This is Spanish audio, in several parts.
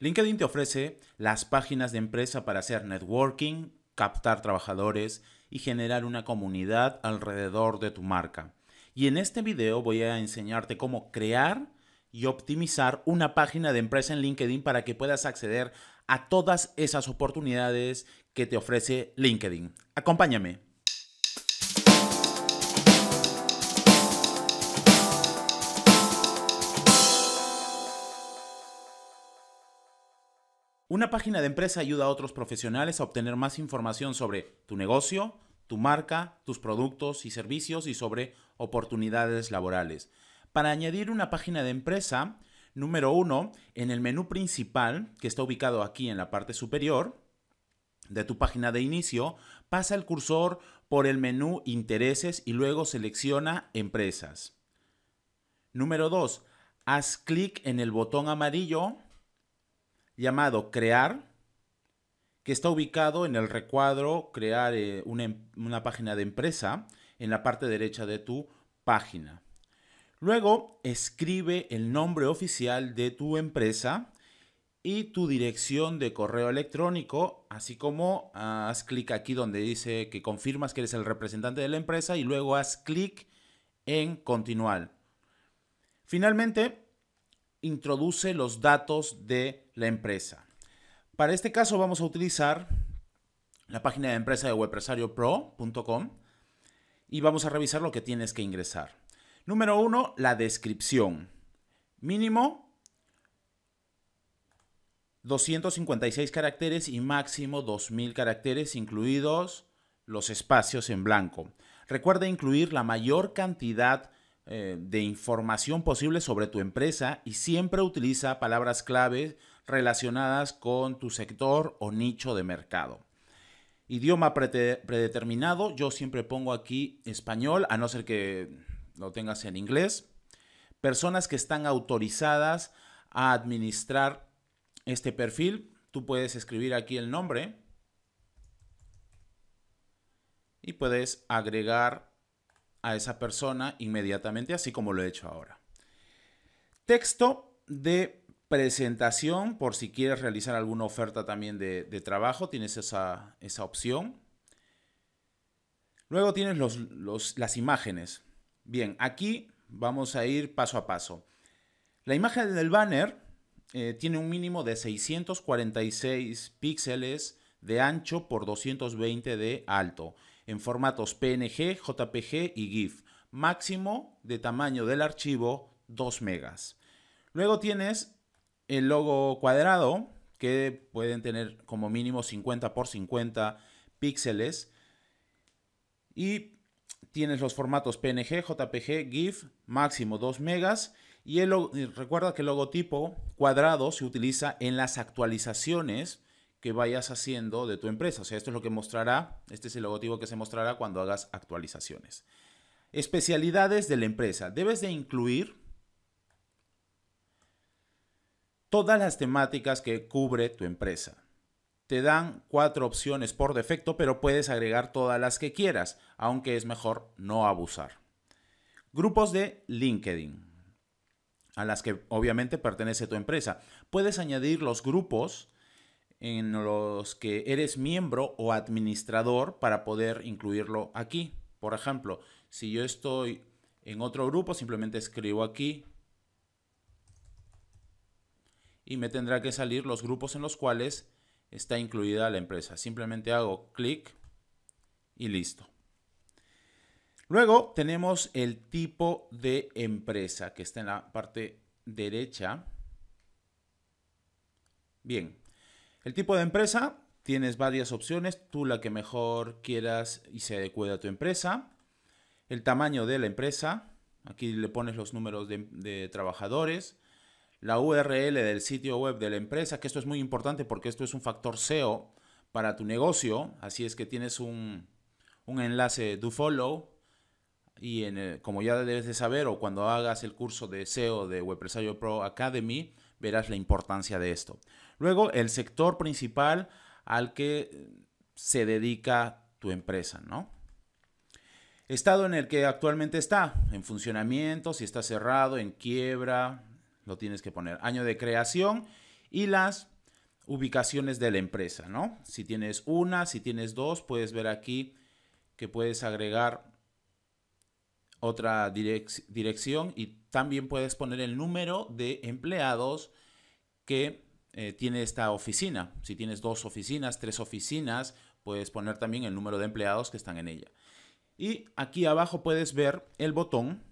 LinkedIn te ofrece las páginas de empresa para hacer networking, captar trabajadores y generar una comunidad alrededor de tu marca. Y en este video voy a enseñarte cómo crear y optimizar una página de empresa en LinkedIn para que puedas acceder a todas esas oportunidades que te ofrece LinkedIn. Acompáñame. Una página de empresa ayuda a otros profesionales a obtener más información sobre tu negocio, tu marca, tus productos y servicios y sobre oportunidades laborales. Para añadir una página de empresa, número uno, en el menú principal, que está ubicado aquí en la parte superior de tu página de inicio, pasa el cursor por el menú Intereses y luego selecciona Empresas. Número 2. Haz clic en el botón amarillo llamado Crear, que está ubicado en el recuadro Crear eh, em-, una, página de empresa en la parte derecha de tu página. Luego escribe el nombre oficial de tu empresa y tu dirección de correo electrónico, así como ah, haz clic aquí donde dice que confirmas que eres el representante de la empresa y luego haz clic en continuar. Finalmente, introduce los datos de la empresa. Para este caso vamos a utilizar la página de empresa de webpresariopro.com y vamos a revisar lo que tienes que ingresar. Número uno, la descripción. Mínimo 256 caracteres y máximo 2000 caracteres, incluidos los espacios en blanco. Recuerda incluir la mayor cantidad eh, de información posible sobre tu empresa y siempre utiliza palabras clave relacionadas con tu sector o nicho de mercado. Idioma predeterminado, yo siempre pongo aquí español, a no ser que lo tengas en inglés. Personas que están autorizadas a administrar este perfil, tú puedes escribir aquí el nombre y puedes agregar a esa persona inmediatamente, así como lo he hecho ahora. Texto de presentación, por si quieres realizar alguna oferta también de, trabajo, tienes esa, opción. Luego tienes las imágenes. Bien, aquí vamos a ir paso a paso. La imagen del banner eh, tiene un mínimo de 646 píxeles de ancho por 220 de alto en formatos PNG, JPG y GIF, máximo de tamaño del archivo 2 megas. Luego tienes el logo cuadrado, que pueden tener como mínimo 50 por 50 píxeles. Y tienes los formatos PNG, JPG, GIF, máximo 2 megas. Y recuerda que el logotipo cuadrado se utiliza en las actualizaciones que vayas haciendo de tu empresa. O sea, esto es lo que mostrará, este es el logotipo que se mostrará cuando hagas actualizaciones. Especialidades de la empresa. Debes de incluir todas las temáticas que cubre tu empresa. Te dan cuatro opciones por defecto, pero puedes agregar todas las que quieras, aunque es mejor no abusar. Grupos de LinkedIn, a las que obviamente pertenece tu empresa. Puedes añadir los grupos en los que eres miembro o administrador para poder incluirlo aquí. Por ejemplo, si yo estoy en otro grupo, simplemente escribo aquí y me tendrá que salir los grupos en los cuales está incluida la empresa. Simplemente hago clic y listo. Luego tenemos el tipo de empresa que está en la parte derecha. Bien, el tipo de empresa, tienes varias opciones, tú la que mejor quieras y se adecue a tu empresa. El tamaño de la empresa, aquí le pones los números de, trabajadores. La URL del sitio web de la empresa, que esto es muy importante porque esto es un factor SEO para tu negocio, así es que tienes un, enlace do follow y en como ya debes de saber o cuando hagas el curso de SEO de Webpresario Pro Academy, verás la importancia de esto. Luego, el sector principal al que se dedica tu empresa, ¿no? Estado en el que actualmente está, en funcionamiento, si está cerrado, en quiebra, lo tienes que poner. Año de creación y las ubicaciones de la empresa, ¿no? Si tienes una, si tienes dos, puedes ver aquí que puedes agregar otra dirección y también puedes poner el número de empleados que eh, tiene esta oficina. Si tienes dos oficinas, tres oficinas, puedes poner también el número de empleados que están en ella. Y aquí abajo puedes ver el botón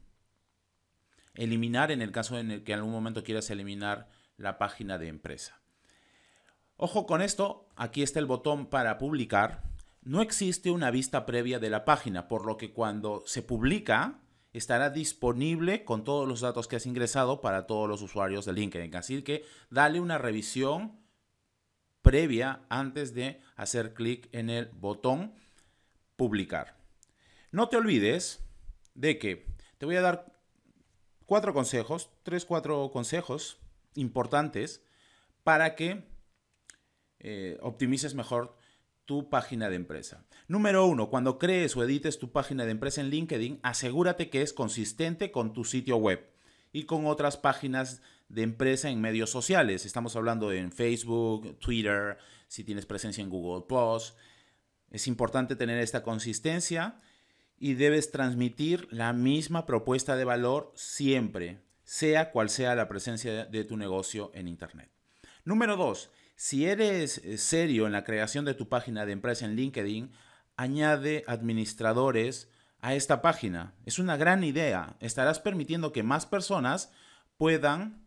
eliminar en el caso en el que en algún momento quieras eliminar la página de empresa. Ojo con esto, aquí está el botón para publicar. No existe una vista previa de la página, por lo que cuando se publica, estará disponible con todos los datos que has ingresado para todos los usuarios de LinkedIn. Así que dale una revisión previa antes de hacer clic en el botón publicar. No te olvides de que te voy a dar cuatro consejos, tres, cuatro consejos importantes para que eh, optimices mejor tu página de empresa. Número uno, cuando crees o edites tu página de empresa en LinkedIn, asegúrate que es consistente con tu sitio web y con otras páginas de empresa en medios sociales. Estamos hablando en Facebook, Twitter, si tienes presencia en Google ⁇ Es importante tener esta consistencia y debes transmitir la misma propuesta de valor siempre, sea cual sea la presencia de tu negocio en Internet. Número dos, si eres eh, serio en la creación de tu página de empresa en LinkedIn, añade administradores a esta página. Es una gran idea. Estarás permitiendo que más personas puedan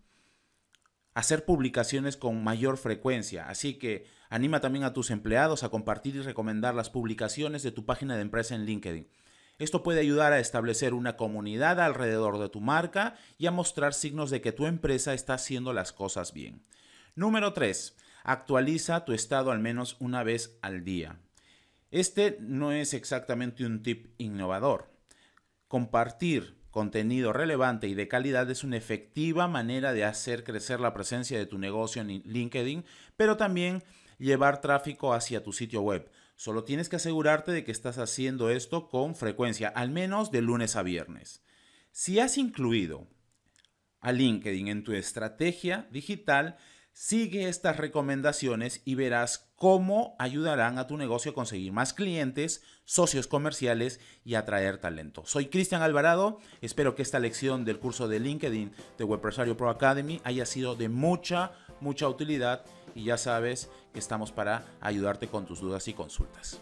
hacer publicaciones con mayor frecuencia. Así que anima también a tus empleados a compartir y recomendar las publicaciones de tu página de empresa en LinkedIn. Esto puede ayudar a establecer una comunidad alrededor de tu marca y a mostrar signos de que tu empresa está haciendo las cosas bien. Número 3. Actualiza tu estado al menos una vez al día. Este no es exactamente un tip innovador. Compartir contenido relevante y de calidad es una efectiva manera de hacer crecer la presencia de tu negocio en LinkedIn, pero también llevar tráfico hacia tu sitio web. Solo tienes que asegurarte de que estás haciendo esto con frecuencia, al menos de lunes a viernes. Si has incluido a LinkedIn en tu estrategia digital, Sigue estas recomendaciones y verás cómo ayudarán a tu negocio a conseguir más clientes, socios comerciales y atraer talento. Soy Cristian Alvarado, espero que esta lección del curso de LinkedIn de Webpresario Pro Academy haya sido de mucha, mucha utilidad y ya sabes que estamos para ayudarte con tus dudas y consultas.